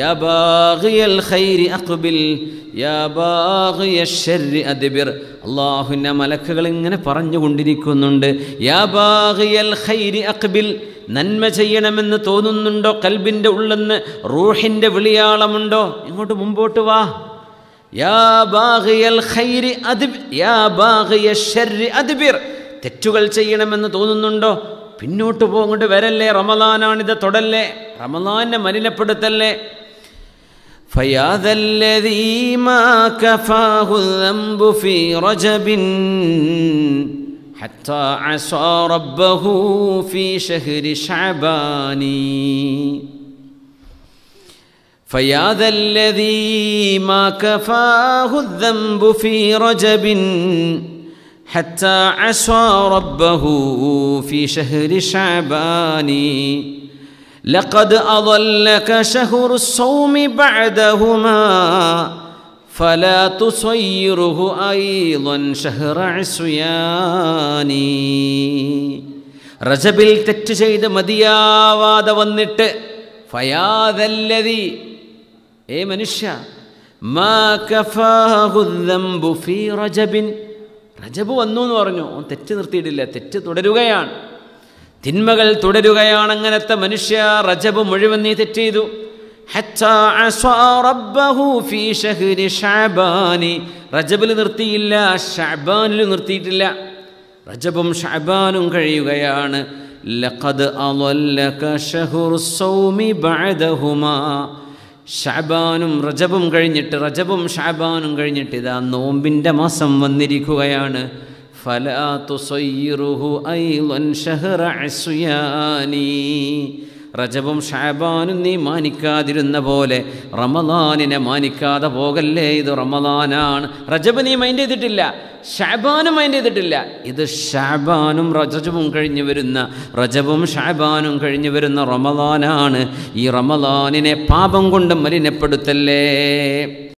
يا باغي الخير أقبل يا باغي الشر أدبر അള്ളാഹുവിൻ്റെ മലക്കുകൾ ഇങ്ങനെ പറഞ്ഞുകൊണ്ടിരിക്കുന്നുണ്ട് يا باغي الخير അക്ബിൽ നന്മ ചെയ്യണമെന്ന് തോന്നുന്നുണ്ടോ കൽബിൻ്റെ ഉള്ളെന്ന് റൂഹിൻ്റെ വിളിയാളമുണ്ടോ ഇങ്ങോട്ട് മുമ്പോട്ട് വാ യാ ബാഗിയൽ ഖൈരി അദ്ബ് യാ ബാഗിയ ഷർരി അദ്ബിർ തെറ്റുകൾ ചെയ്യണമെന്ന് തോന്നുന്നുണ്ടോ പിന്നോട്ട് പോകണ്ട് വരല്ലേ റമദാനാണിത് തൊടല്ലേ റമദാനെ മലിനപ്പെടുത്തല്ലേ فيا ذا الذي ما كفاه الذنب في رجب حتى عصى ربه في شهر شعبان فيا ذا الذي ما كفاه الذنب في رجب حتى عصى ربه في شهر شعبان لقد أضلك شهر الصوم بعدهما فلا تصيره أيضا شهر عصيان റജബിൽ തെറ്റ് ചെയ്ത് മതിയാവാതെ വന്നിട്ട് ഫയാദല്ലതി ഏ മനുഷ്യ റജബിൻ റജബ് വന്നു എന്ന് പറഞ്ഞു തെറ്റ് നിർത്തിയിട്ടില്ല തെറ്റ് തുടരുകയാണ് തിന്മകൾ തുടരുകയാണ് അങ്ങനത്തെ മനുഷ്യ റജബ് മുഴുവൻ നീ തെറ്റെയ്തു ചെയ്തു റജബിൽ നിർത്തിയില്ല ഷാബാനിൽ നിർത്തിയിട്ടില്ല റജബും ഷാബാനും കഴിയുകയാണ് ലഖദ് ഷാബാനും റജബും കഴിഞ്ഞിട്ട് റജബും ഷാബാനും കഴിഞ്ഞിട്ട് ഇതാ നോമ്പിൻ്റെ മാസം വന്നിരിക്കുകയാണ് فلا تصيره أيضا شهر عصياني റജബും ഷാബാനും നീ മാനിക്കാതിരുന്ന പോലെ റമദാനിനെ മാനിക്കാതെ പോകല്ലേ ഇത് റമദാനാണ് റജബ് നീ മൈൻഡ് ചെയ്തിട്ടില്ല ഷാബാനും മൈൻഡ് ചെയ്തിട്ടില്ല ഇത് ഷാബാനും റജബും കഴിഞ്ഞു വരുന്ന റജബും ഷാബാനും കഴിഞ്ഞു വരുന്ന റമദാനാണ് ഈ റമദാനിനെ പാപം കൊണ്ട് മലിനപ്പെടുത്തല്ലേ